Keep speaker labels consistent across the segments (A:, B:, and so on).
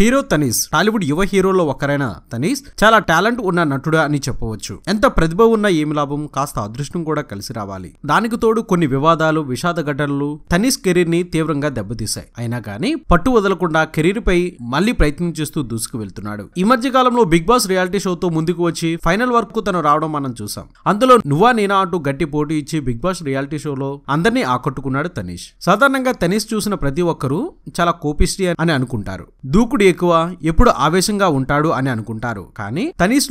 A: Hero తనీస్ Tollywood యువ హీరోలో ఒకరైన తనీస్ చాలా టాలెంట్ ఉన్న నటుడు అని చెప్పవచ్చు ఎంత ప్రతిభ ఉన్నా ఏమి లాభం కాస్త అదృష్టం కూడా కలిసి రావాలి దానికి తోడు కొన్ని వివాదాలు విషాద ఘటనలు తనీస్ కెరీర్ ని తీవ్రంగా దెబ్బతీశాయి అయినా కానీ పట్టు వదలకుండా కెరీర్ పై మళ్లీ ప్రయత్నం చేస్తూ దూసుకు వెళ్తున్నాడు ఈ మధ్య కాలంలో బిగ్ బాస్ రియాలిటీ షోతో ముందుకు వచ్చి ఫైనల్ కు తను రావడం మనం చూసాం అందులో నువ్వా నేనా అంటూ గట్టి పోటీ ఇచ్చి బిగ్ బాస్ రియాలిటీ షోలో అందరినీ ఆకట్టుకున్నాడు తనీష్ సాధారణంగా తనీష్ చూసిన ప్రతి ఒక్కరూ చాలా కోపిష్టి అని అనుకుంటారు దూకుడు ఎక్కువ ఎప్పుడు ఆవేశంగా ఉంటాడు అని అనుకుంటారు కానీ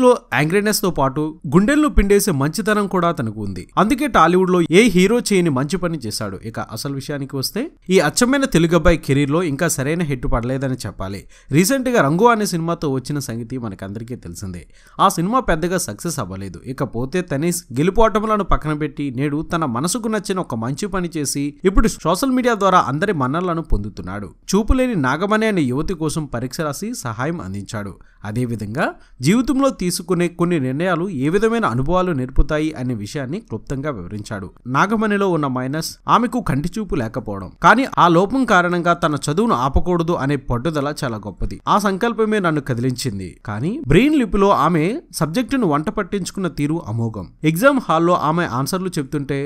A: లో యాంగ్రీనెస్ తో పాటు గుండెలను పిండేసే మంచితనం కూడా తనకు ఉంది అందుకే టాలీవుడ్ లో ఏ హీరో చేయని మంచి పని చేశాడు ఇక అసలు విషయానికి వస్తే ఈ అచ్చమైన తెలుగు అబ్బాయి కెరీర్ లో ఇంకా సరైన హిట్ పడలేదని చెప్పాలి రీసెంట్ గా రంగు అనే సినిమాతో వచ్చిన సంగతి మనకందరికీ తెలిసిందే ఆ సినిమా పెద్దగా సక్సెస్ అవ్వలేదు ఇకపోతే తనీష్ గెలుపోటములను పక్కన పెట్టి నేడు తన మనసుకు నచ్చిన ఒక మంచి పని చేసి ఇప్పుడు సోషల్ మీడియా ద్వారా అందరి మన్నలను పొందుతున్నాడు చూపులేని నాగమణి అనే యువతి కోసం పరి పరీక్ష రాసి సహాయం అందించాడు అదేవిధంగా జీవితంలో తీసుకునే కొన్ని నిర్ణయాలు ఏ విధమైన అనుభవాలు నేర్పుతాయి అనే విషయాన్ని క్లుప్తంగా వివరించాడు నాగమణిలో ఉన్న మైనస్ ఆమెకు కంటిచూపు లేకపోవడం కానీ ఆ లోపం కారణంగా తన చదువును ఆపకూడదు అనే పట్టుదల చాలా గొప్పది ఆ సంకల్పమే నన్ను కదిలించింది కానీ బ్రెయిన్ లిపిలో ఆమె సబ్జెక్టును వంట పట్టించుకున్న తీరు అమోఘం ఎగ్జామ్ హాల్లో ఆమె ఆన్సర్లు చెప్తుంటే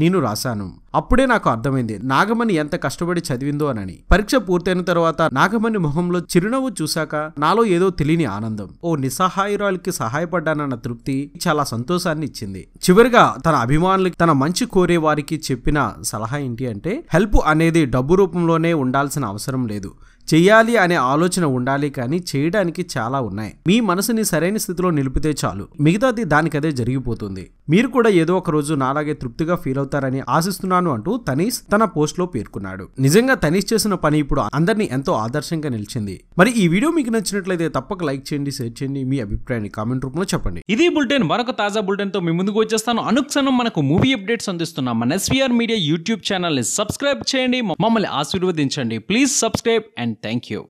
A: నేను రాశాను అప్పుడే నాకు అర్థమైంది నాగమణి ఎంత కష్టపడి చదివిందో అనని పరీక్ష పూర్తయిన తర్వాత నాగమణి మొహంలో చిరునవ్వు చూశాక నాలో ఏదో తెలియని ఆనందం ఓ నిస్సహాయురాలకి సహాయపడ్డానన్న తృప్తి చాలా సంతోషాన్ని ఇచ్చింది చివరిగా తన అభిమానులకి తన మంచి కోరే వారికి చెప్పిన సలహా ఏంటి అంటే హెల్ప్ అనేది డబ్బు రూపంలోనే ఉండాల్సిన అవసరం లేదు చేయాలి అనే ఆలోచన ఉండాలి కానీ చేయడానికి చాలా ఉన్నాయి మీ మనసుని సరైన స్థితిలో నిలిపితే చాలు మిగతాది దానికదే జరిగిపోతుంది మీరు కూడా ఏదో ఒక రోజు నాలాగే తృప్తిగా ఫీల్ అవుతారని ఆశిస్తున్నాను అంటూ తనీష్ తన పోస్ట్ లో పేర్కొన్నాడు నిజంగా తనీష్ చేసిన పని ఇప్పుడు అందరినీ ఎంతో ఆదర్శంగా నిలిచింది మరి ఈ వీడియో మీకు నచ్చినట్లయితే తప్పక లైక్ చేయండి షేర్ చేయండి మీ అభిప్రాయాన్ని కామెంట్ రూపంలో చెప్పండి ఇది బులెటిన్ మరొక తాజా బులెటిన్ తో మీ ముందుకు వచ్చేస్తాను అనుక్షణం మనకు మూవీ అప్డేట్స్ అందిస్తున్నాం మన ఎస్వీఆర్ మీడియా యూట్యూబ్ ఛానల్ ని సబ్స్క్రైబ్ చేయండి మమ్మల్ని ఆశీర్వదించండి please subscribe and thank you.